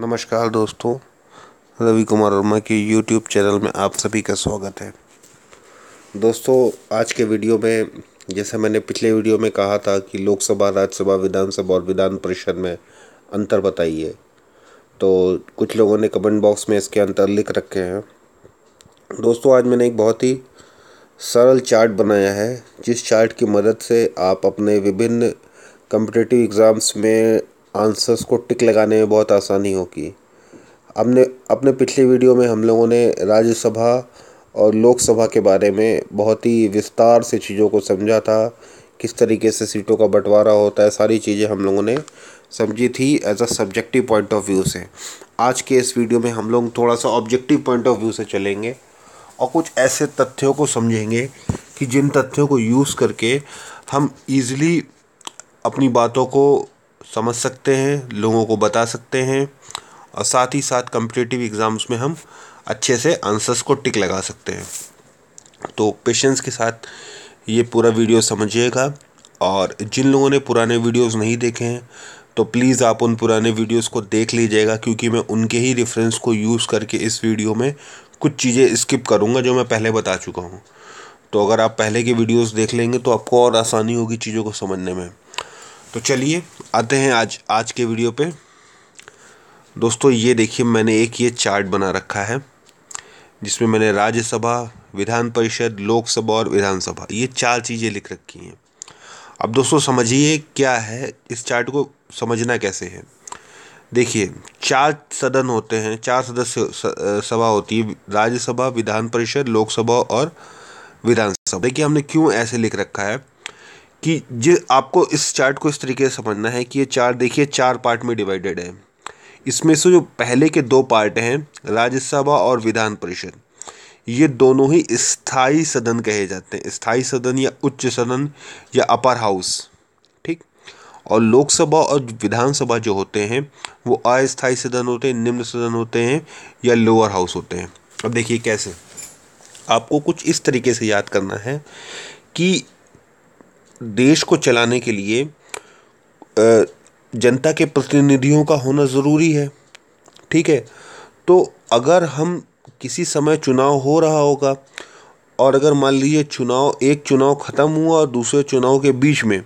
नमस्कार दोस्तों रवि कुमार वर्मा के यूट्यूब चैनल में आप सभी का स्वागत है दोस्तों आज के वीडियो में जैसे मैंने पिछले वीडियो में कहा था कि लोकसभा राज्यसभा विधानसभा और विधान परिषद में अंतर बताइए तो कुछ लोगों ने कमेंट बॉक्स में इसके अंतर लिख रखे हैं दोस्तों आज मैंने एक बहुत ही सरल चार्ट बनाया है जिस चार्ट की मदद से आप अपने विभिन्न कम्पिटेटिव एग्ज़ाम्स में आंसर्स को टिक लगाने में बहुत आसानी होगी हमने अपने पिछले वीडियो में हम लोगों ने राज्यसभा और लोकसभा के बारे में बहुत ही विस्तार से चीज़ों को समझा था किस तरीके से सीटों का बंटवारा होता है सारी चीज़ें हम लोगों ने समझी थी as a subjective point of view से आज के इस वीडियो में हम लोग थोड़ा सा ऑब्जेक्टिव पॉइंट ऑफ व्यू से चलेंगे और कुछ ऐसे तथ्यों को समझेंगे कि जिन तथ्यों को यूज़ करके हम ईज़िली अपनी बातों को समझ सकते हैं लोगों को बता सकते हैं और साथ ही साथ कम्पिटेटिव एग्ज़ाम्स में हम अच्छे से आंसर्स को टिक लगा सकते हैं तो पेशेंस के साथ ये पूरा वीडियो समझिएगा और जिन लोगों ने पुराने वीडियोस नहीं देखे हैं तो प्लीज़ आप उन पुराने वीडियोस को देख लीजिएगा क्योंकि मैं उनके ही रेफरेंस को यूज़ करके इस वीडियो में कुछ चीज़ें स्किप करूँगा जो मैं पहले बता चुका हूँ तो अगर आप पहले के वीडियोस देख लेंगे तो आपको और आसानी होगी चीज़ों को समझने में तो चलिए आते हैं आज आज के वीडियो पे दोस्तों ये देखिए मैंने एक ये चार्ट बना रखा है जिसमें मैंने राज्यसभा विधान परिषद लोकसभा और विधानसभा ये चार चीज़ें लिख रखी हैं अब दोस्तों समझिए क्या है इस चार्ट को समझना कैसे है देखिए चार सदन होते हैं चार सदस्य सभा होती है राज्यसभा विधान परिषद लोकसभा और विधानसभा देखिए हमने क्यों ऐसे लिख रखा है कि जो आपको इस चार्ट को इस तरीके से समझना है कि ये चार्ट देखिए चार पार्ट में डिवाइडेड है इसमें से जो पहले के दो पार्ट हैं राज्यसभा और विधान परिषद ये दोनों ही स्थाई सदन कहे जाते हैं स्थाई सदन या उच्च सदन या अपर हाउस ठीक और लोकसभा और विधानसभा जो होते हैं वो अस्थायी सदन होते हैं निम्न सदन होते हैं या लोअर हाउस होते हैं अब देखिए कैसे आपको कुछ इस तरीके से याद करना है कि देश को चलाने के लिए जनता के प्रतिनिधियों का होना ज़रूरी है ठीक है तो अगर हम किसी समय चुनाव हो रहा होगा और अगर मान लीजिए चुनाव एक चुनाव ख़त्म हुआ और दूसरे चुनाव के बीच में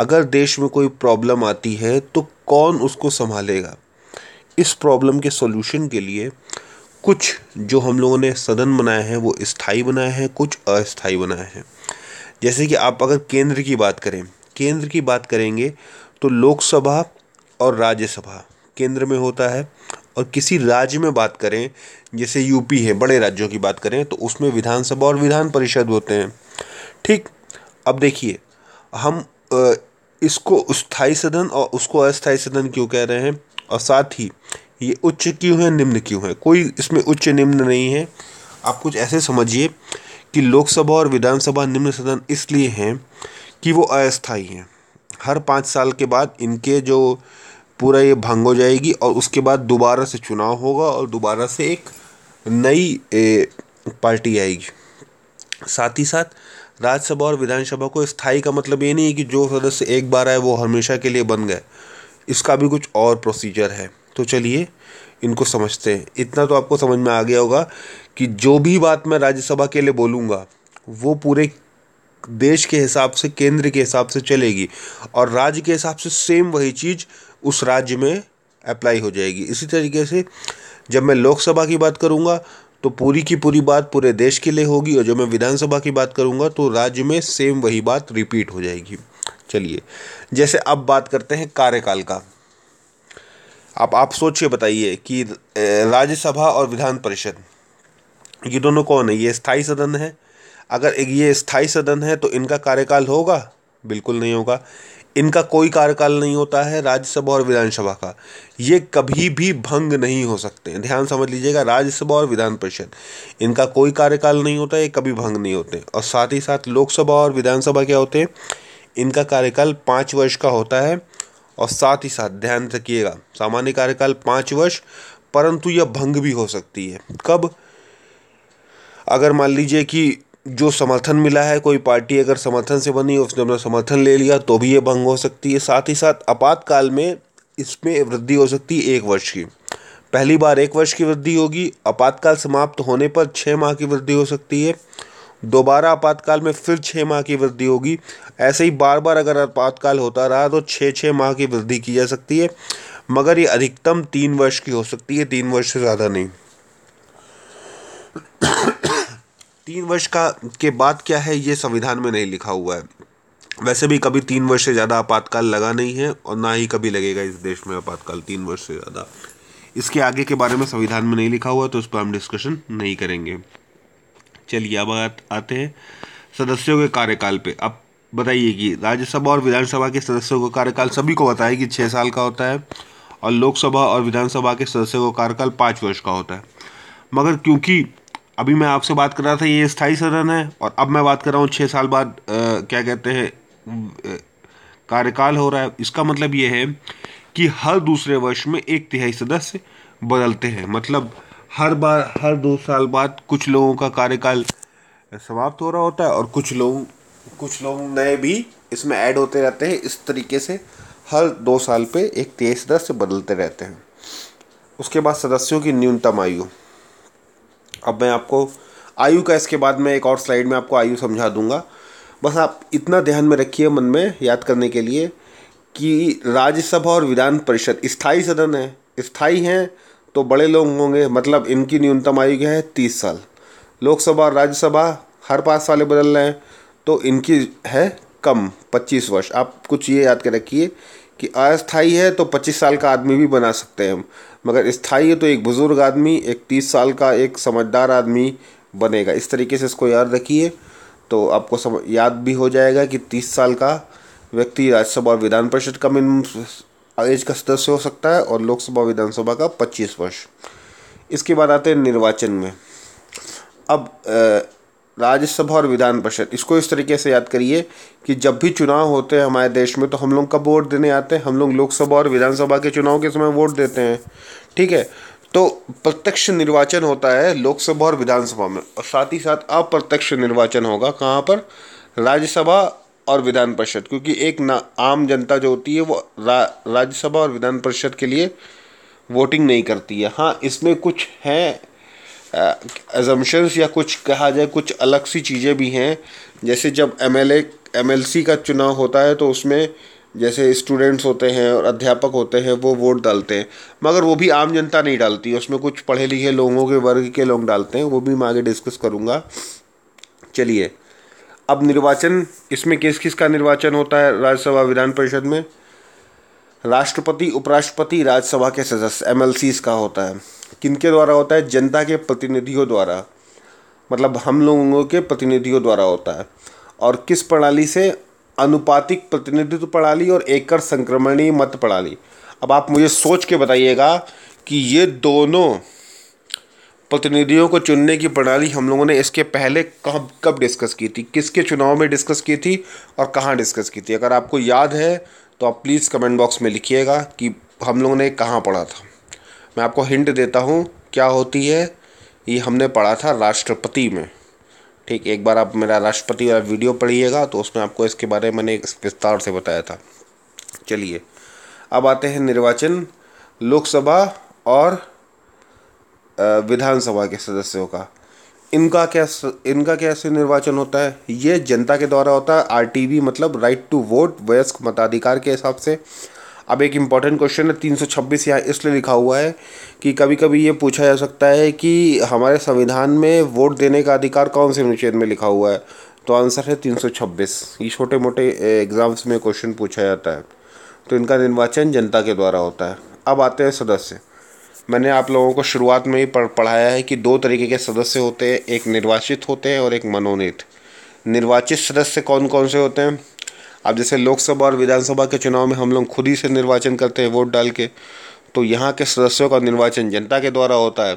अगर देश में कोई प्रॉब्लम आती है तो कौन उसको संभालेगा इस प्रॉब्लम के सॉल्यूशन के लिए कुछ जो हम लोगों ने सदन बनाए हैं वो स्थाई बनाए हैं कुछ अस्थाई बनाए हैं जैसे कि आप अगर केंद्र की बात करें केंद्र की बात करेंगे तो लोकसभा और राज्यसभा केंद्र में होता है और किसी राज्य में बात करें जैसे यूपी है बड़े राज्यों की बात करें तो उसमें विधानसभा और विधान परिषद होते हैं ठीक अब देखिए हम इसको स्थायी सदन और उसको अस्थायी सदन क्यों कह रहे हैं और साथ ही ये उच्च क्यों है निम्न क्यों है कोई इसमें उच्च निम्न नहीं है आप कुछ ऐसे समझिए कि लोकसभा और विधानसभा निम्न सदन इसलिए हैं कि वो अस्थाई हैं हर पाँच साल के बाद इनके जो पूरा ये भंग हो जाएगी और उसके बाद दोबारा से चुनाव होगा और दोबारा से एक नई पार्टी आएगी साथ ही साथ राज्यसभा और विधानसभा को स्थायी का मतलब ये नहीं है कि जो सदस्य एक बार आए वो हमेशा के लिए बन गए इसका भी कुछ और प्रोसीजर है तो चलिए इनको समझते हैं इतना तो आपको समझ में आ गया होगा कि जो भी बात मैं राज्यसभा के लिए बोलूँगा वो पूरे देश के हिसाब से केंद्र के हिसाब से चलेगी और राज्य के हिसाब से सेम वही चीज़ उस राज्य में अप्लाई हो जाएगी इसी तरीके से जब मैं लोकसभा की बात करूँगा तो पूरी की पूरी बात पूरे देश के लिए होगी और जब मैं विधानसभा की बात करूँगा तो राज्य में सेम वही बात रिपीट हो जाएगी चलिए जैसे अब बात करते हैं कार्यकाल का आप आप सोचिए बताइए कि राज्यसभा और विधान परिषद ये दोनों कौन है ये स्थाई सदन है अगर ये स्थाई सदन है तो इनका कार्यकाल होगा बिल्कुल नहीं होगा इनका कोई कार्यकाल नहीं होता है राज्यसभा और विधानसभा का ये कभी भी भंग नहीं हो सकते ध्यान समझ लीजिएगा राज्यसभा और विधान परिषद इनका कोई कार्यकाल नहीं होता ये कभी भंग नहीं होते और साथ ही साथ लोकसभा और विधानसभा क्या होते हैं इनका कार्यकाल पाँच वर्ष का होता है और साथ ही साथ ध्यान रखिएगा सामान्य कार्यकाल पाँच वर्ष परंतु यह भंग भी हो सकती है कब अगर मान लीजिए कि जो समर्थन मिला है कोई पार्टी अगर समर्थन से बनी उसने अपना समर्थन ले लिया तो भी ये भंग हो सकती है साथ ही साथ आपातकाल में इसमें वृद्धि हो सकती है एक वर्ष की पहली बार एक वर्ष की वृद्धि होगी आपातकाल समाप्त होने पर छः माह की वृद्धि हो सकती है दोबारा आपातकाल में फिर छः माह की वृद्धि होगी ऐसे ही बार बार अगर आपातकाल होता रहा तो छः छः माह की वृद्धि की जा सकती है मगर ये अधिकतम तीन वर्ष की हो सकती है तीन वर्ष से ज़्यादा नहीं तीन वर्ष का के बाद क्या है ये संविधान में नहीं लिखा हुआ है वैसे भी कभी तीन वर्ष से ज़्यादा आपातकाल लगा नहीं है और ना ही कभी लगेगा इस देश में आपातकाल तीन वर्ष से ज़्यादा इसके आगे के बारे में संविधान में नहीं लिखा हुआ तो उस पर हम डिस्कशन नहीं करेंगे चलिए अब आते हैं सदस्यों के कार्यकाल पे अब बताइए कि राज्यसभा और विधानसभा के सदस्यों का कार्यकाल सभी को बताया कि छः साल का होता है और लोकसभा और विधानसभा के सदस्यों का कार्यकाल पाँच वर्ष का होता है मगर क्योंकि अभी मैं आपसे बात कर रहा था ये स्थायी सदन है और अब मैं बात कर रहा हूँ छः साल बाद आ, क्या कहते हैं कार्यकाल हो रहा है इसका मतलब ये है कि हर दूसरे वर्ष में एक तिहाई सदस्य बदलते हैं मतलब हर बार हर दो साल बाद कुछ लोगों का कार्यकाल समाप्त हो रहा होता है और कुछ लोग कुछ लोग नए भी इसमें ऐड होते रहते हैं इस तरीके से हर दो साल पे एक तेज सदस्य बदलते रहते हैं उसके बाद सदस्यों की न्यूनतम आयु अब मैं आपको आयु का इसके बाद मैं एक और स्लाइड में आपको आयु समझा दूंगा बस आप इतना ध्यान में रखिए मन में याद करने के लिए कि राज्यसभा और विधान परिषद स्थाई सदन है स्थाई हैं तो बड़े लोग होंगे मतलब इनकी न्यूनतम आयु क्या है तीस साल लोकसभा और राज्यसभा हर पाँच साल बदल रहे हैं तो इनकी है कम पच्चीस वर्ष आप कुछ ये याद कर रखिए कि अस्थाई है तो पच्चीस साल का आदमी भी बना सकते हैं हम मगर स्थाई है तो एक बुज़ुर्ग आदमी एक तीस साल का एक समझदार आदमी बनेगा इस तरीके से इसको याद रखिए तो आपको समझ याद भी हो जाएगा कि तीस साल का व्यक्ति राज्यसभा और विधान परिषद का मिनिमम एज का सदस्य हो सकता है और लोकसभा विधानसभा का पच्चीस वर्ष इसके बाद आते हैं निर्वाचन में अब राज्यसभा और विधान परिषद इसको इस तरीके से याद करिए कि जब भी चुनाव होते हैं हमारे देश में तो हम लोग कब वोट देने आते हैं हम लोग लोकसभा और विधानसभा के चुनाव के समय वोट देते हैं ठीक है तो प्रत्यक्ष निर्वाचन होता है लोकसभा और विधानसभा में और साथ ही साथ अप्रत्यक्ष निर्वाचन होगा कहाँ पर राज्यसभा और विधान परिषद क्योंकि एक ना आम जनता जो होती है वो रा, राज्यसभा और विधान परिषद के लिए वोटिंग नहीं करती है हाँ इसमें कुछ हैं एजम्पन्स या कुछ कहा जाए कुछ अलग सी चीज़ें भी हैं जैसे जब M L M L C का चुनाव होता है तो उसमें जैसे स्टूडेंट्स होते हैं और अध्यापक होते हैं वो वोट डालते हैं मगर वो भी आम जनता नहीं डालती उसमें कुछ पढ़े लिखे लोगों के वर्ग के लोग डालते हैं वो भी मैं आगे डिस्कस करूँगा चलिए अब निर्वाचन इसमें किस किस का निर्वाचन होता है राज्यसभा विधान परिषद में राष्ट्रपति उपराष्ट्रपति राज्यसभा के सदस्य एम का होता है किनके द्वारा होता है जनता के प्रतिनिधियों द्वारा मतलब हम लोगों के प्रतिनिधियों द्वारा होता है और किस प्रणाली से अनुपातिक प्रतिनिधित्व प्रणाली और एकर संक्रमणीय मत प्रणाली अब आप मुझे सोच के बताइएगा कि ये दोनों प्रतिनिधियों को चुनने की प्रणाली हम लोगों ने इसके पहले कब कब डिस्कस की थी किसके चुनाव में डिस्कस की थी और कहाँ डिस्कस की थी अगर आपको याद है तो आप प्लीज़ कमेंट बॉक्स में लिखिएगा कि हम लोगों ने कहाँ पढ़ा था मैं आपको हिंट देता हूँ क्या होती है ये हमने पढ़ा था राष्ट्रपति में ठीक एक बार आप मेरा राष्ट्रपति वाला वीडियो पढ़िएगा तो उसमें आपको इसके बारे में मैंने विस्तार से बताया था चलिए अब आते हैं निर्वाचन लोकसभा और विधानसभा के सदस्यों का इनका क्या इनका कैसे निर्वाचन होता है ये जनता के द्वारा होता है आर मतलब राइट टू वोट वयस्क मताधिकार के हिसाब से अब एक इम्पॉर्टेंट क्वेश्चन है तीन सौ छब्बीस यहाँ इसलिए लिखा हुआ है कि कभी कभी ये पूछा जा सकता है कि हमारे संविधान में वोट देने का अधिकार कौन से अनुच्छेद में लिखा हुआ है तो आंसर है तीन सौ छब्बीस ये छोटे मोटे एग्ज़ाम्स में क्वेश्चन पूछा जाता है तो इनका निर्वाचन जनता के द्वारा होता है अब आते हैं सदस्य मैंने आप लोगों को शुरुआत में ही पढ़ाया है कि दो तरीके के सदस्य होते हैं एक निर्वाचित होते हैं और एक मनोनीत निर्वाचित सदस्य कौन कौन से होते हैं अब जैसे लोकसभा और विधानसभा के चुनाव में हम लोग खुद ही से निर्वाचन करते हैं वोट डाल के तो यहाँ के सदस्यों का निर्वाचन जनता के द्वारा होता है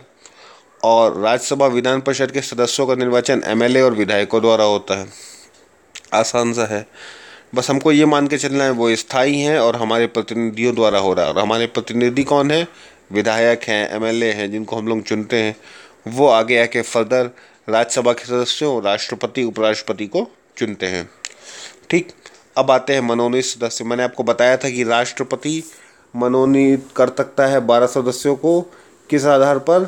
और राज्यसभा विधान परिषद के सदस्यों का निर्वाचन एम और विधायकों द्वारा होता है आसान सा है बस हमको ये मान के चलना है वो स्थायी हैं और हमारे प्रतिनिधियों द्वारा हो रहा है और हमारे प्रतिनिधि कौन है विधायक हैं एमएलए हैं जिनको हम लोग चुनते हैं वो आगे आके फर्दर राज्यसभा के सदस्यों राष्ट्रपति उपराष्ट्रपति को चुनते हैं ठीक अब आते हैं मनोनीत सदस्य मैंने आपको बताया था कि राष्ट्रपति मनोनीत कर सकता है बारह सदस्यों को किस आधार पर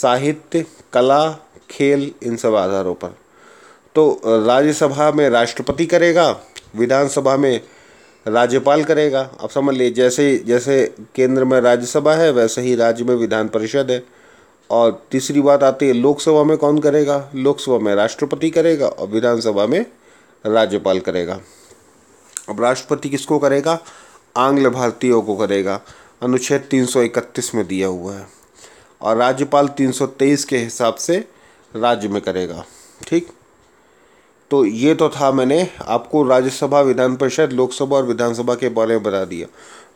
साहित्य कला खेल इन सब आधारों पर तो राज्यसभा में राष्ट्रपति करेगा विधानसभा में राज्यपाल करेगा आप समझ लीजिए जैसे जैसे केंद्र में राज्यसभा है वैसे ही राज्य में विधान परिषद है और तीसरी बात आती है लोकसभा में कौन करेगा लोकसभा में राष्ट्रपति करेगा और विधानसभा में राज्यपाल करेगा अब राष्ट्रपति किसको करेगा आंग्ल भारतीयों को करेगा अनुच्छेद 331 में दिया हुआ है और राज्यपाल 323 के हिसाब से राज्य में करेगा ठीक तो ये तो था मैंने आपको राज्यसभा विधान परिषद लोकसभा और विधानसभा के बारे में बता दिया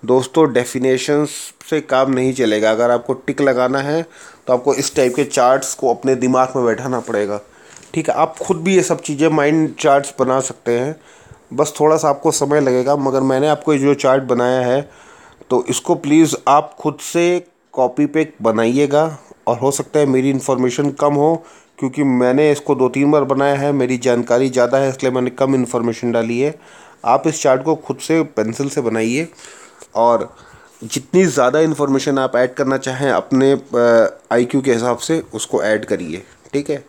दोस्तों डेफिनेशंस से काम नहीं चलेगा अगर आपको टिक लगाना है तो आपको इस टाइप के चार्ट्स को अपने दिमाग में बैठाना पड़ेगा ठीक है आप खुद भी ये सब चीज़ें माइंड चार्ट्स बना सकते हैं बस थोड़ा सा आपको समय लगेगा मगर मैंने आपको जो चार्ट बनाया है तो इसको प्लीज़ आप खुद से कॉपी पे बनाइएगा और हो सकता है मेरी इन्फॉर्मेशन कम हो क्योंकि मैंने इसको दो तीन बार बनाया है मेरी जानकारी ज़्यादा है इसलिए मैंने कम इन्फॉर्मेशन डाली है आप इस चार्ट को खुद से पेंसिल से बनाइए और जितनी ज़्यादा इन्फॉर्मेशन आप ऐड करना चाहें अपने आईक्यू के हिसाब से उसको ऐड करिए ठीक है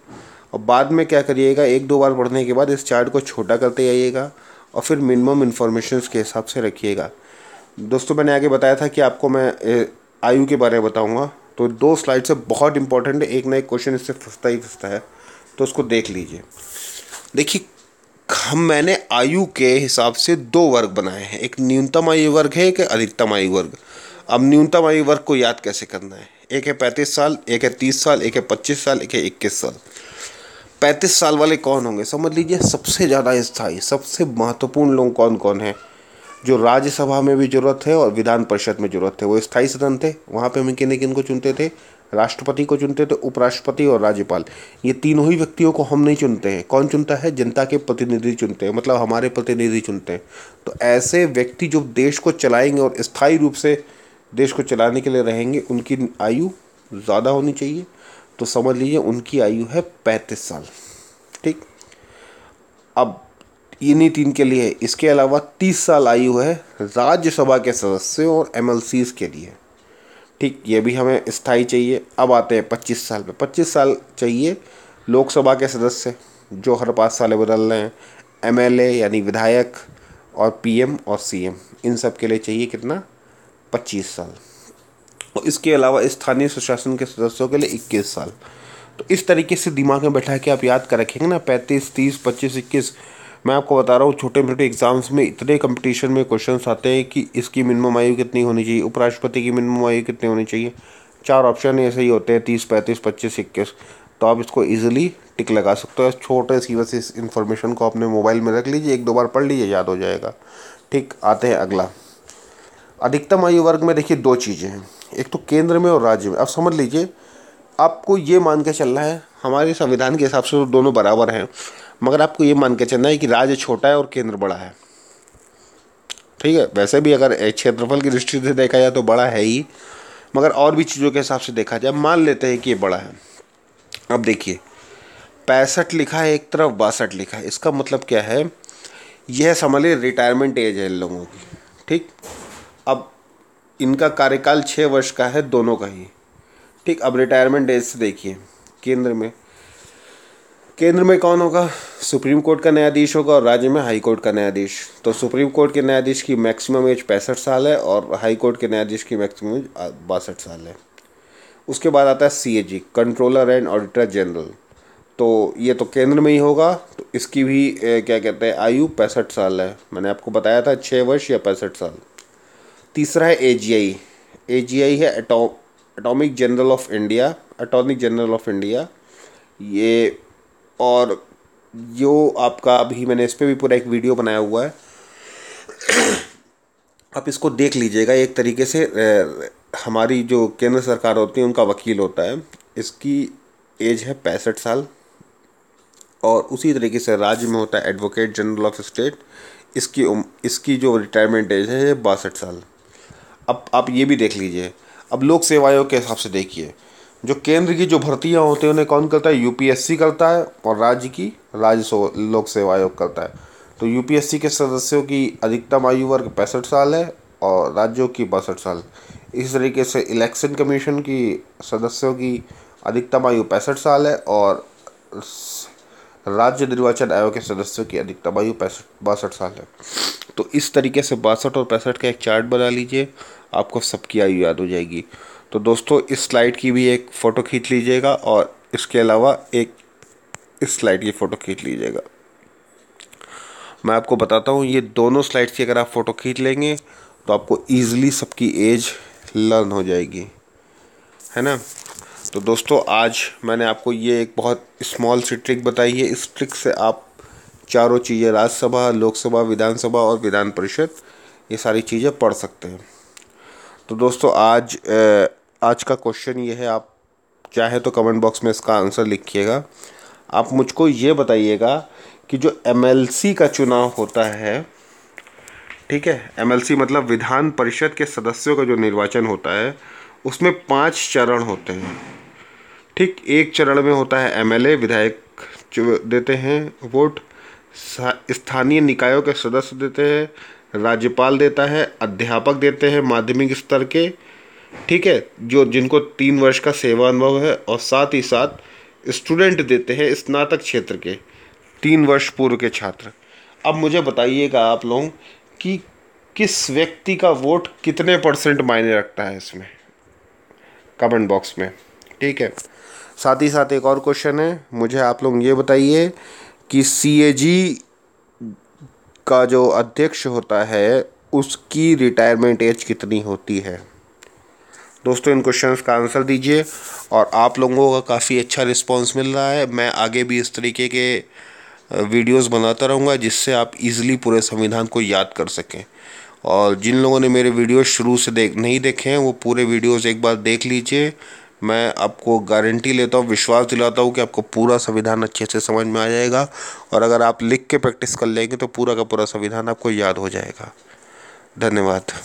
और बाद में क्या करिएगा एक दो बार पढ़ने के बाद इस चार्ट को छोटा करते जाइएगा और फिर मिनिमम इन्फॉर्मेशन के हिसाब से रखिएगा दोस्तों मैंने आगे बताया था कि आपको मैं आयु के बारे में बताऊँगा तो दो स्लाइड से बहुत इंपॉर्टेंट है एक ना एक क्वेश्चन इससे फंसता ही फंसता है तो उसको देख लीजिए देखिए हम मैंने आयु के हिसाब से दो वर्ग बनाए हैं एक न्यूनतम आयु वर्ग है एक अधिकतम आयु वर्ग अब न्यूनतम आयु वर्ग को याद कैसे करना है एक है पैंतीस साल एक है तीस साल एक है पच्चीस साल एक है इक्कीस साल पैंतीस साल वाले कौन होंगे समझ लीजिए सबसे ज़्यादा स्थाई सबसे महत्वपूर्ण लोग कौन कौन हैं जो राज्यसभा में भी जरूरत है और विधान परिषद में जरूरत है वो स्थायी सदन थे वहाँ पे हम किन किन को चुनते थे राष्ट्रपति को चुनते थे उपराष्ट्रपति और राज्यपाल ये तीनों ही व्यक्तियों को हम नहीं चुनते हैं कौन चुनता है जनता के प्रतिनिधि चुनते हैं मतलब हमारे प्रतिनिधि चुनते हैं तो ऐसे व्यक्ति जो देश को चलाएंगे और स्थायी रूप से देश को चलाने के लिए रहेंगे उनकी आयु ज़्यादा होनी चाहिए तो समझ लीजिए उनकी आयु है पैंतीस साल ठीक अब इन्हीं तीन के लिए इसके अलावा तीस साल आयु है राज्यसभा के सदस्यों और एम के लिए ठीक ये भी हमें स्थाई चाहिए अब आते हैं पच्चीस साल पे पच्चीस साल चाहिए लोकसभा के सदस्य जो हर पाँच साल बदल रहे हैं एम एल यानी विधायक और पीएम और सीएम इन सब के लिए चाहिए कितना पच्चीस साल और इसके अलावा स्थानीय सुशासन के सदस्यों के लिए इक्कीस साल तो इस तरीके से दिमाग में बैठा के आप याद कर रखेंगे ना पैंतीस तीस पच्चीस इक्कीस मैं आपको बता रहा हूँ छोटे मोटे एग्जाम्स में इतने कंपटीशन में क्वेश्चन आते हैं कि इसकी मिनिमम आयु कितनी होनी चाहिए उपराष्ट्रपति की मिनिमम आयु कितनी होनी चाहिए चार ऑप्शन ऐसे ही होते हैं तीस पैंतीस पच्चीस इक्कीस तो आप इसको ईजिली टिक लगा सकते हो छोटे सी बस इस इन्फॉर्मेशन को अपने मोबाइल में रख लीजिए एक दो बार पढ़ लीजिए याद हो जाएगा ठीक आते हैं अगला अधिकतम आयु वर्ग में देखिए दो चीज़ें हैं एक तो केंद्र में और राज्य में आप समझ लीजिए आपको ये मान के चलना है हमारे संविधान के हिसाब से तो दोनों बराबर हैं मगर आपको ये मान के चलना है कि राज्य छोटा है और केंद्र बड़ा है ठीक है वैसे भी अगर क्षेत्रफल की दृष्टि से देखा जाए तो बड़ा है ही मगर और भी चीज़ों के हिसाब से देखा जाए मान लेते हैं कि ये बड़ा है अब देखिए पैंसठ लिखा है एक तरफ बासठ लिखा है इसका मतलब क्या है यह समझ लें रिटायरमेंट एज है इन लोगों की ठीक अब इनका कार्यकाल छः वर्ष का है दोनों का ही ठीक अब रिटायरमेंट एज से देखिए केंद्र में केंद्र में कौन होगा सुप्रीम कोर्ट का न्यायाधीश होगा और राज्य में हाई कोर्ट का न्यायाधीश तो सुप्रीम कोर्ट के न्यायाधीश की मैक्सिमम एज पैंसठ साल है और हाई कोर्ट के न्यायाधीश की मैक्सिमम एज बासठ साल है उसके बाद आता है C comptroller and auditor general तो ये तो केंद्र में ही होगा तो इसकी भी ए, क्या कहते हैं आयु पैंसठ साल है मैंने आपको बताया था छः वर्ष या पैंसठ साल तीसरा है ए G I A G I है atomic general of India attorney general of India ये और जो आपका अभी मैंने इस पर भी पूरा एक वीडियो बनाया हुआ है आप इसको देख लीजिएगा एक तरीके से हमारी जो केंद्र सरकार होती है उनका वकील होता है इसकी एज है पैंसठ साल और उसी तरीके से राज्य में होता है एडवोकेट जनरल ऑफ स्टेट इसकी उम इसकी जो रिटायरमेंट एज है बासठ साल अब आप ये भी देख लीजिए अब लोक सेवाओं के हिसाब से देखिए जो केंद्र की जो भर्तियाँ होती हैं उन्हें कौन करता है यूपीएससी करता है और राज्य की राज्य लोक सेवा आयोग करता है तो यूपीएससी के सदस्यों की अधिकतम आयु वर्ग पैंसठ साल है और राज्यों की बासठ साल इस तरीके से इलेक्शन कमीशन की सदस्यों की अधिकतम आयु पैंसठ साल है और राज्य निर्वाचन आयोग के सदस्यों की अधिकतम आयु पैंसठ बासठ साल है तो इस तरीके से बासठ और पैंसठ का एक चार्ट बना लीजिए आपको सबकी आयु याद हो जाएगी तो दोस्तों इस स्लाइड की भी एक फ़ोटो खींच लीजिएगा और इसके अलावा एक इस स्लाइड की फ़ोटो खींच लीजिएगा मैं आपको बताता हूँ ये दोनों स्लाइड्स की अगर आप फ़ोटो खींच लेंगे तो आपको ईज़िली सबकी एज लर्न हो जाएगी है ना तो दोस्तों आज मैंने आपको ये एक बहुत स्मॉल सी ट्रिक बताई है इस ट्रिक से आप चारों चीज़ें राज्यसभा लोकसभा विधानसभा और विधान परिषद ये सारी चीज़ें पढ़ सकते हैं तो दोस्तों आज आज का क्वेश्चन ये है आप चाहे तो कमेंट बॉक्स में इसका आंसर लिखिएगा आप मुझको ये बताइएगा कि जो एम का चुनाव होता है ठीक है एम मतलब विधान परिषद के सदस्यों का जो निर्वाचन होता है उसमें पांच चरण होते हैं ठीक एक चरण में होता है एम विधायक देते हैं वोट स्थानीय निकायों के सदस्य देते हैं राज्यपाल देता है अध्यापक देते हैं माध्यमिक स्तर के ठीक है जो जिनको तीन वर्ष का सेवा अनुभव है और साथ ही साथ स्टूडेंट देते हैं स्नातक क्षेत्र के तीन वर्ष पूर्व के छात्र अब मुझे बताइएगा आप लोग कि किस व्यक्ति का वोट कितने परसेंट मायने रखता है इसमें कमेंट बॉक्स में ठीक है साथ ही साथ एक और क्वेश्चन है मुझे आप लोग ये बताइए कि सी का जो अध्यक्ष होता है उसकी रिटायरमेंट एज कितनी होती है दोस्तों इन क्वेश्चंस का आंसर दीजिए और आप लोगों का काफ़ी अच्छा रिस्पांस मिल रहा है मैं आगे भी इस तरीके के वीडियोस बनाता रहूँगा जिससे आप इजीली पूरे संविधान को याद कर सकें और जिन लोगों ने मेरे वीडियो शुरू से देख नहीं देखे हैं वो पूरे वीडियोस एक बार देख लीजिए मैं आपको गारंटी लेता हूँ विश्वास दिलाता हूँ कि आपको पूरा संविधान अच्छे से समझ में आ जाएगा और अगर आप लिख के प्रैक्टिस कर लेंगे तो पूरा का पूरा संविधान आपको याद हो जाएगा धन्यवाद